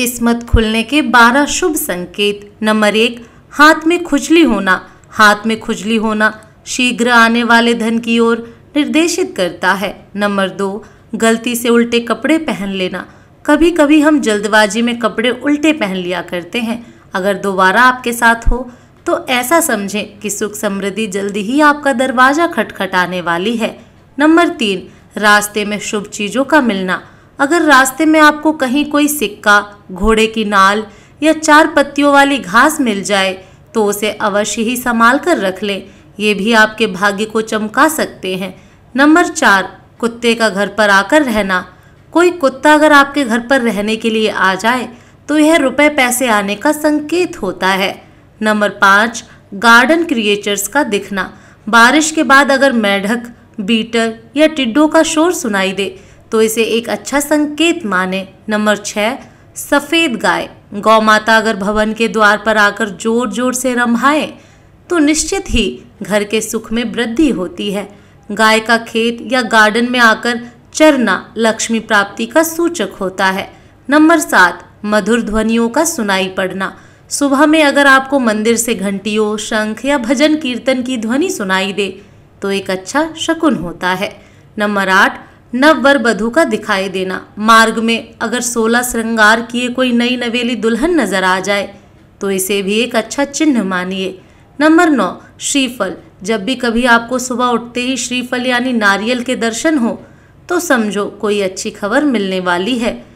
किस्मत खुलने के बारह शुभ संकेत नंबर एक हाथ में खुजली होना हाथ में खुजली होना शीघ्र आने वाले धन की ओर निर्देशित करता है नंबर दो गलती से उल्टे कपड़े पहन लेना कभी कभी हम जल्दबाजी में कपड़े उल्टे पहन लिया करते हैं अगर दोबारा आपके साथ हो तो ऐसा समझें कि सुख समृद्धि जल्दी ही आपका दरवाज़ा खटखटाने वाली है नंबर तीन रास्ते में शुभ चीज़ों का मिलना अगर रास्ते में आपको कहीं कोई सिक्का घोड़े की नाल या चार पत्तियों वाली घास मिल जाए तो उसे अवश्य ही संभाल कर रख लें ये भी आपके भाग्य को चमका सकते हैं नंबर चार कुत्ते का घर पर आकर रहना कोई कुत्ता अगर आपके घर पर रहने के लिए आ जाए तो यह रुपए पैसे आने का संकेत होता है नंबर पाँच गार्डन क्रिएचर्स का दिखना बारिश के बाद अगर मेढक बीटर या टिड्डों का शोर सुनाई दे तो इसे एक अच्छा संकेत माने नंबर छः सफ़ेद गाय गौ माता अगर भवन के द्वार पर आकर जोर जोर से रंभाए तो निश्चित ही घर के सुख में वृद्धि होती है गाय का खेत या गार्डन में आकर चरना लक्ष्मी प्राप्ति का सूचक होता है नंबर सात मधुर ध्वनियों का सुनाई पड़ना सुबह में अगर आपको मंदिर से घंटियों शंख या भजन कीर्तन की ध्वनि सुनाई दे तो एक अच्छा शकुन होता है नंबर आठ नव वर वधु का दिखाई देना मार्ग में अगर सोलह श्रृंगार किए कोई नई नवेली दुल्हन नजर आ जाए तो इसे भी एक अच्छा चिन्ह मानिए नंबर नौ श्रीफल जब भी कभी आपको सुबह उठते ही श्रीफल यानी नारियल के दर्शन हो तो समझो कोई अच्छी खबर मिलने वाली है